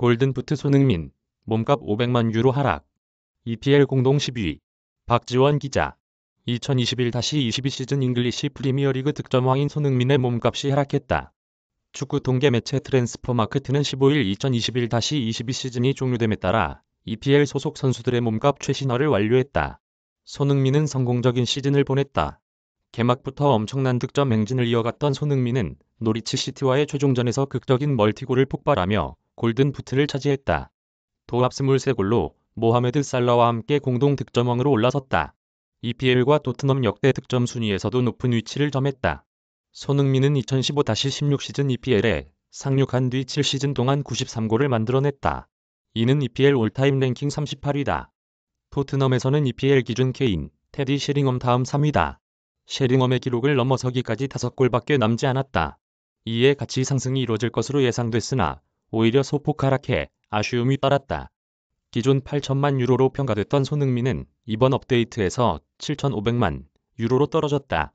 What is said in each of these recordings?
골든부트 손흥민, 몸값 500만 유로 하락. EPL 공동 10위. 박지원 기자. 2021-22 시즌 잉글리시 프리미어리그 득점왕인 손흥민의 몸값이 하락했다. 축구 통계 매체 트랜스퍼마크트는 15일 2021-22 시즌이 종료됨에 따라 EPL 소속 선수들의 몸값 최신화를 완료했다. 손흥민은 성공적인 시즌을 보냈다. 개막부터 엄청난 득점 행진을 이어갔던 손흥민은 노리치 시티와의 최종전에서 극적인 멀티골을 폭발하며 골든부트를 차지했다. 도합 23골로 모하메드 살라와 함께 공동 득점왕으로 올라섰다. EPL과 토트넘 역대 득점 순위에서도 높은 위치를 점했다. 손흥민은 2015-16 시즌 EPL에 상륙한 뒤 7시즌 동안 93골을 만들어냈다. 이는 EPL 올타임 랭킹 38위다. 토트넘에서는 EPL 기준 케인, 테디 쉐링엄 다음 3위다. 쉐링엄의 기록을 넘어서기까지 5골밖에 남지 않았다. 이에 같이 상승이 이뤄질 것으로 예상됐으나 오히려 소폭하락해 아쉬움이 따랐다. 기존 8천만 유로로 평가됐던 손흥민은 이번 업데이트에서 7,500만 유로로 떨어졌다.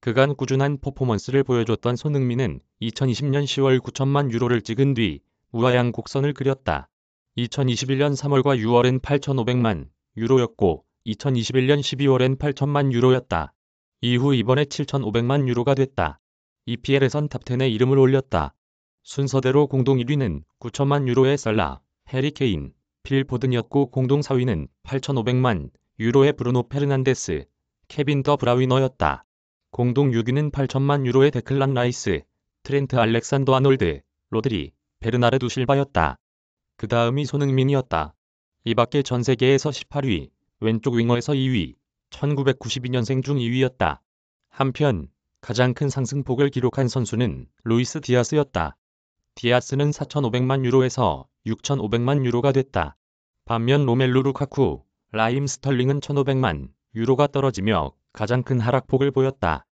그간 꾸준한 퍼포먼스를 보여줬던 손흥민은 2020년 10월 9천만 유로를 찍은 뒤우아양 곡선을 그렸다. 2021년 3월과 6월엔 8,500만 유로였고 2021년 12월엔 8천만 유로였다. 이후 이번에 7,500만 유로가 됐다. EPL에선 탑10에 이름을 올렸다. 순서대로 공동 1위는 9천만 유로의 살라, 해리케인, 필 포든이었고 공동 4위는 8,500만 유로의 브루노 페르난데스, 케빈 더 브라위너였다. 공동 6위는 8천만 유로의 데클란 라이스, 트렌트 알렉산더 아놀드, 로드리, 베르나르두 실바였다. 그 다음이 손흥민이었다. 이 밖에 전 세계에서 18위, 왼쪽 윙어에서 2위, 1992년생 중 2위였다. 한편 가장 큰 상승폭을 기록한 선수는 루이스 디아스였다. 디아스는 4,500만 유로에서 6,500만 유로가 됐다. 반면 로멜루 루카쿠, 라임 스털링은 1,500만 유로가 떨어지며 가장 큰 하락폭을 보였다.